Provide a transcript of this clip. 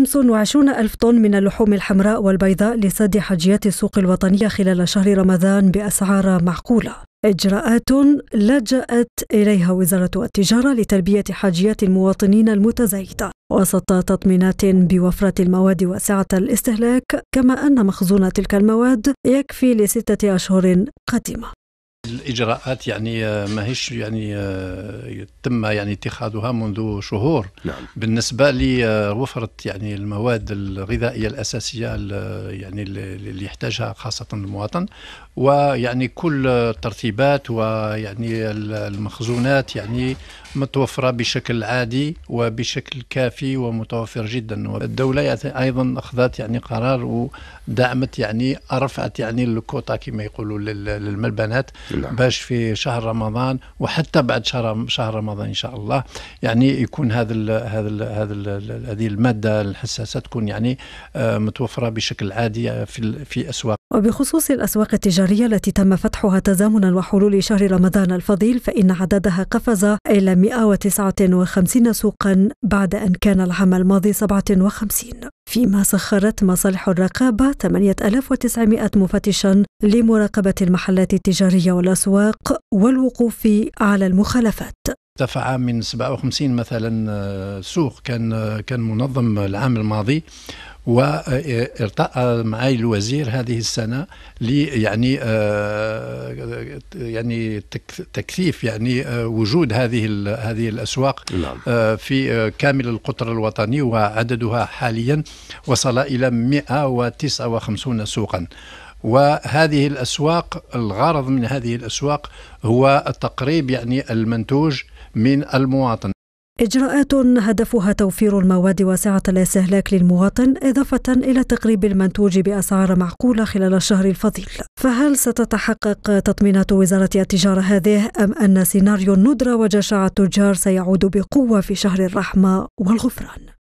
25 ألف طن من اللحوم الحمراء والبيضاء لسد حاجيات السوق الوطنية خلال شهر رمضان بأسعار معقولة إجراءات لجأت إليها وزارة التجارة لتلبية حاجيات المواطنين المتزايدة وسط تطمينات بوفرة المواد وسعة الاستهلاك كما أن مخزون تلك المواد يكفي لستة أشهر قادمة الاجراءات يعني آه، ماهيش يعني آه، تم يعني اتخاذها منذ شهور نعم. بالنسبه لوفره آه، يعني المواد الغذائيه الاساسيه يعني اللي يحتاجها خاصه المواطن ويعني كل الترتيبات ويعني المخزونات يعني متوفره بشكل عادي وبشكل كافي ومتوفر جدا والدوله يعني ايضا اخذت يعني قرار ودعمت يعني رفعت يعني الكوتا كما يقولوا للملبنات نعم. الله باش في شهر رمضان وحتى بعد شهر شهر رمضان ان شاء الله يعني يكون هذا ال هذا ال هذا هذه الماده الحساسه تكون يعني آه، متوفره بشكل عادي في في اسواق وبخصوص الأسواق التجارية التي تم فتحها تزامنا وحلول شهر رمضان الفضيل فإن عددها قفز إلى 159 سوقا بعد أن كان العام الماضي 57 فيما سخرت مصالح الرقابة 8900 مفتشا لمراقبة المحلات التجارية والأسواق والوقوف على المخالفات ارتفع من 57 مثلا آه، سوق كان آه، كان منظم العام الماضي وارتأى معي الوزير هذه السنه لي يعني آه، يعني تكثيف يعني وجود هذه هذه الاسواق نعم. في كامل القطر الوطني وعددها حاليا وصل الى 159 سوقا وهذه الاسواق الغرض من هذه الاسواق هو التقريب يعني المنتوج من المواطن إجراءات هدفها توفير المواد واسعه الاستهلاك للمواطن إضافة إلى تقريب المنتوج بأسعار معقولة خلال الشهر الفضيل فهل ستتحقق تطمينات وزارة التجارة هذه أم أن سيناريو الندرة وجشع التجار سيعود بقوة في شهر الرحمة والغفران؟